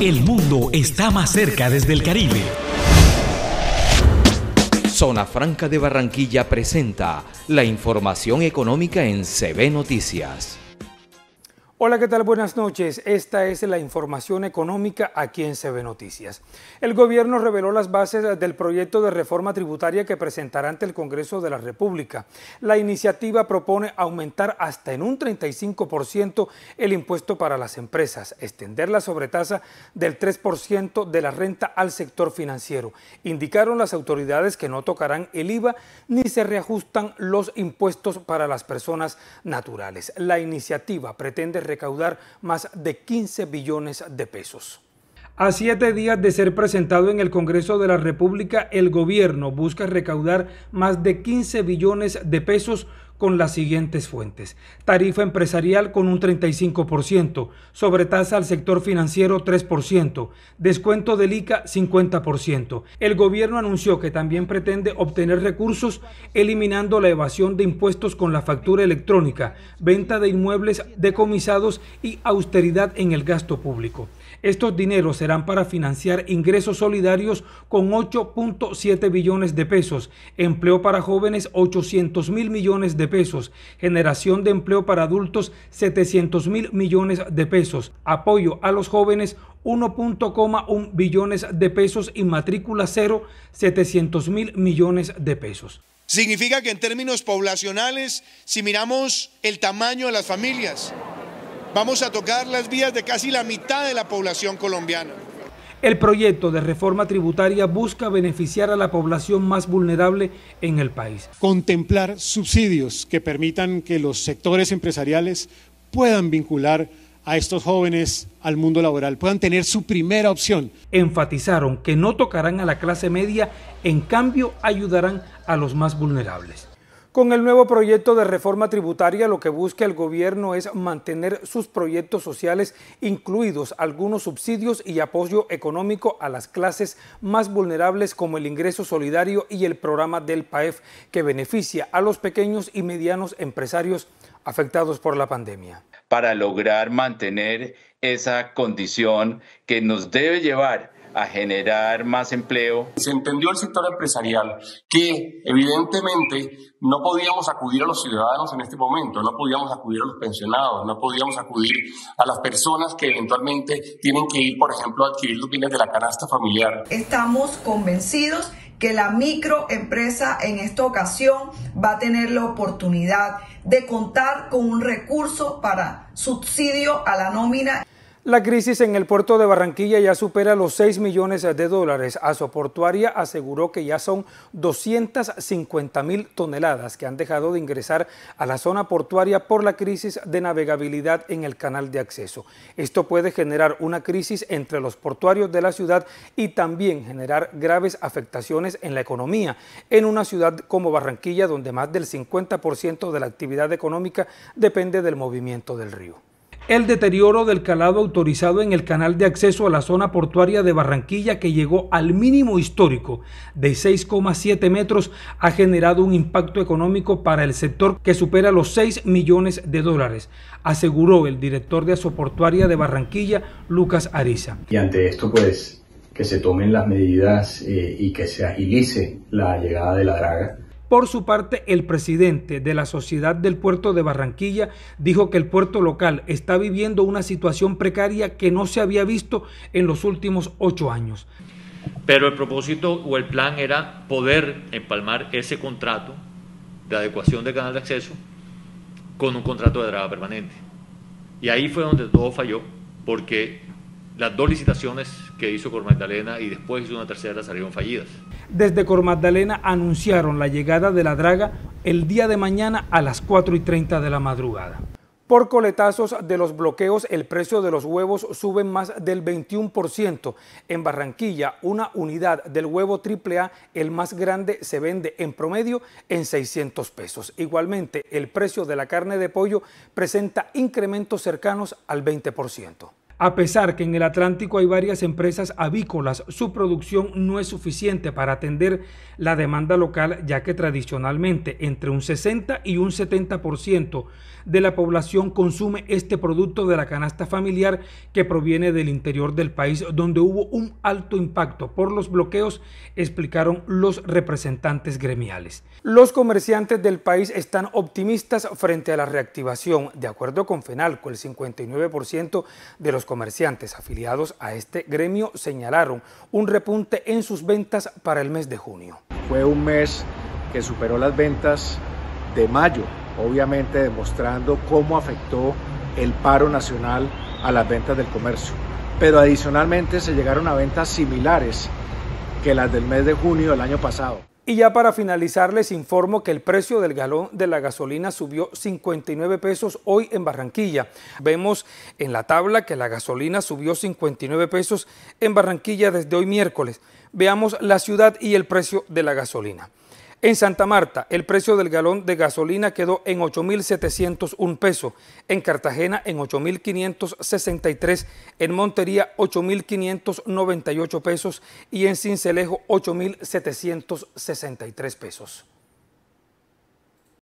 El mundo está más cerca desde el Caribe. Zona Franca de Barranquilla presenta la información económica en CB Noticias. Hola, ¿qué tal? Buenas noches. Esta es la información económica aquí en CB Noticias. El gobierno reveló las bases del proyecto de reforma tributaria que presentará ante el Congreso de la República. La iniciativa propone aumentar hasta en un 35% el impuesto para las empresas, extender la sobretasa del 3% de la renta al sector financiero. Indicaron las autoridades que no tocarán el IVA ni se reajustan los impuestos para las personas naturales. La iniciativa pretende recaudar más de 15 billones de pesos. A siete días de ser presentado en el Congreso de la República, el gobierno busca recaudar más de 15 billones de pesos con las siguientes fuentes. Tarifa empresarial con un 35%, sobretasa al sector financiero 3%, descuento del ICA 50%. El gobierno anunció que también pretende obtener recursos eliminando la evasión de impuestos con la factura electrónica, venta de inmuebles decomisados y austeridad en el gasto público. Estos dineros serán para financiar ingresos solidarios con 8.7 billones de pesos, empleo para jóvenes 800 mil millones de pesos, generación de empleo para adultos 700 mil millones de pesos, apoyo a los jóvenes 1.1 billones de pesos y matrícula cero 700 mil millones de pesos. Significa que en términos poblacionales, si miramos el tamaño de las familias, vamos a tocar las vías de casi la mitad de la población colombiana. El proyecto de reforma tributaria busca beneficiar a la población más vulnerable en el país. Contemplar subsidios que permitan que los sectores empresariales puedan vincular a estos jóvenes al mundo laboral, puedan tener su primera opción. Enfatizaron que no tocarán a la clase media, en cambio ayudarán a los más vulnerables. Con el nuevo proyecto de reforma tributaria, lo que busca el gobierno es mantener sus proyectos sociales, incluidos algunos subsidios y apoyo económico a las clases más vulnerables como el ingreso solidario y el programa del PAEF, que beneficia a los pequeños y medianos empresarios afectados por la pandemia. Para lograr mantener esa condición que nos debe llevar a generar más empleo. Se entendió el sector empresarial que evidentemente no podíamos acudir a los ciudadanos en este momento, no podíamos acudir a los pensionados, no podíamos acudir a las personas que eventualmente tienen que ir, por ejemplo, a adquirir los bienes de la canasta familiar. Estamos convencidos que la microempresa en esta ocasión va a tener la oportunidad de contar con un recurso para subsidio a la nómina la crisis en el puerto de Barranquilla ya supera los 6 millones de dólares. Portuaria aseguró que ya son 250 mil toneladas que han dejado de ingresar a la zona portuaria por la crisis de navegabilidad en el canal de acceso. Esto puede generar una crisis entre los portuarios de la ciudad y también generar graves afectaciones en la economía en una ciudad como Barranquilla, donde más del 50% de la actividad económica depende del movimiento del río el deterioro del calado autorizado en el canal de acceso a la zona portuaria de Barranquilla, que llegó al mínimo histórico de 6,7 metros, ha generado un impacto económico para el sector que supera los 6 millones de dólares, aseguró el director de Asoportuaria de Barranquilla, Lucas Ariza. Y ante esto, pues, que se tomen las medidas eh, y que se agilice la llegada de la draga por su parte, el presidente de la Sociedad del Puerto de Barranquilla dijo que el puerto local está viviendo una situación precaria que no se había visto en los últimos ocho años. Pero el propósito o el plan era poder empalmar ese contrato de adecuación de canal de acceso con un contrato de draga permanente. Y ahí fue donde todo falló, porque las dos licitaciones que hizo magdalena y después de una tercera salieron fallidas. Desde magdalena anunciaron la llegada de la draga el día de mañana a las 4 y 30 de la madrugada. Por coletazos de los bloqueos, el precio de los huevos sube más del 21%. En Barranquilla, una unidad del huevo AAA, el más grande, se vende en promedio en 600 pesos. Igualmente, el precio de la carne de pollo presenta incrementos cercanos al 20%. A pesar que en el Atlántico hay varias empresas avícolas, su producción no es suficiente para atender la demanda local, ya que tradicionalmente entre un 60 y un 70% de la población consume este producto de la canasta familiar que proviene del interior del país, donde hubo un alto impacto por los bloqueos, explicaron los representantes gremiales. Los comerciantes del país están optimistas frente a la reactivación. De acuerdo con FENALCO, el 59% de los comerciantes afiliados a este gremio señalaron un repunte en sus ventas para el mes de junio. Fue un mes que superó las ventas de mayo, obviamente demostrando cómo afectó el paro nacional a las ventas del comercio. Pero adicionalmente se llegaron a ventas similares que las del mes de junio del año pasado. Y ya para finalizar les informo que el precio del galón de la gasolina subió 59 pesos hoy en Barranquilla. Vemos en la tabla que la gasolina subió 59 pesos en Barranquilla desde hoy miércoles. Veamos la ciudad y el precio de la gasolina. En Santa Marta, el precio del galón de gasolina quedó en 8.701 pesos, en Cartagena en 8.563, en Montería 8.598 pesos y en Cincelejo 8.763 pesos.